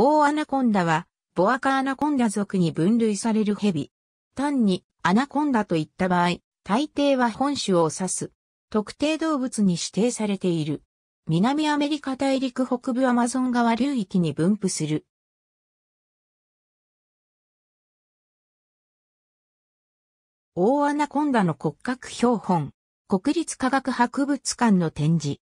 オオアナコンダは、ボアカアナコンダ属に分類される蛇。単に、アナコンダといった場合、大抵は本種を指す。特定動物に指定されている。南アメリカ大陸北部アマゾン川流域に分布する。大アナコンダの骨格標本、国立科学博物館の展示。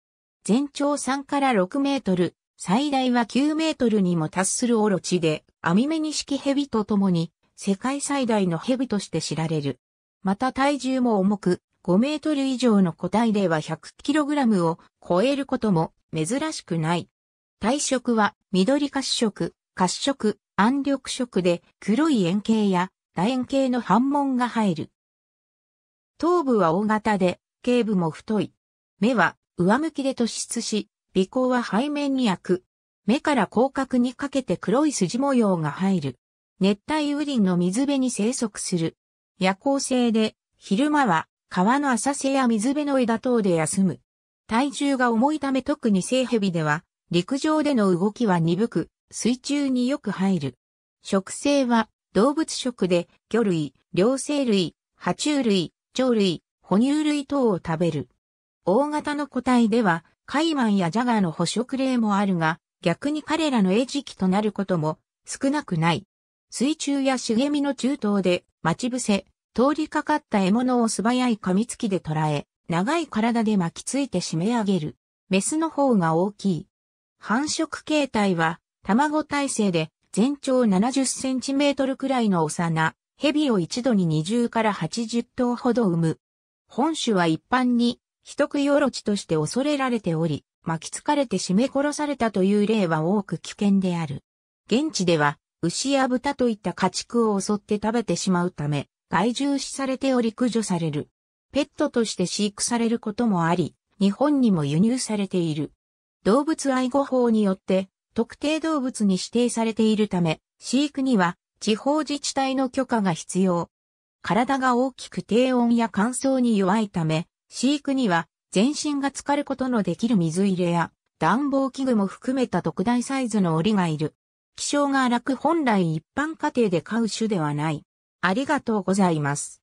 全長3から6メートル、最大は9メートルにも達するオロチで、アミメニシキヘビと共に、世界最大のヘビとして知られる。また体重も重く、5メートル以上の個体では 100kg を超えることも珍しくない。体色は緑褐色、褐色、暗緑色で黒い円形や楕円形の反紋が入る。頭部は大型で、頸部も太い。目は上向きで突出し、尾行は背面に開く。目から広角にかけて黒い筋模様が入る。熱帯雨林の水辺に生息する。夜行性で、昼間は川の浅瀬や水辺の枝等で休む。体重が重いため特に性蛇では、陸上での動きは鈍く、水中によく入る。食性は動物食で、魚類、両生類、爬虫類、鳥類、哺乳類等を食べる。大型の個体では、カイマンやジャガーの捕食例もあるが、逆に彼らの餌食となることも少なくない。水中や茂みの中東で待ち伏せ、通りかかった獲物を素早い噛みつきで捕らえ、長い体で巻きついて締め上げる。メスの方が大きい。繁殖形態は卵体制で全長70センチメートルくらいの幼、蛇を一度に20から80頭ほど産む。本種は一般に人食いおろちとして恐れられており、巻きつかれて締め殺されたという例は多く危険である。現地では、牛や豚といった家畜を襲って食べてしまうため、害獣視されており駆除される。ペットとして飼育されることもあり、日本にも輸入されている。動物愛護法によって、特定動物に指定されているため、飼育には地方自治体の許可が必要。体が大きく低温や乾燥に弱いため、飼育には全身が浸かることのできる水入れや暖房器具も含めた特大サイズの檻がいる。気性が荒く本来一般家庭で飼う種ではない。ありがとうございます。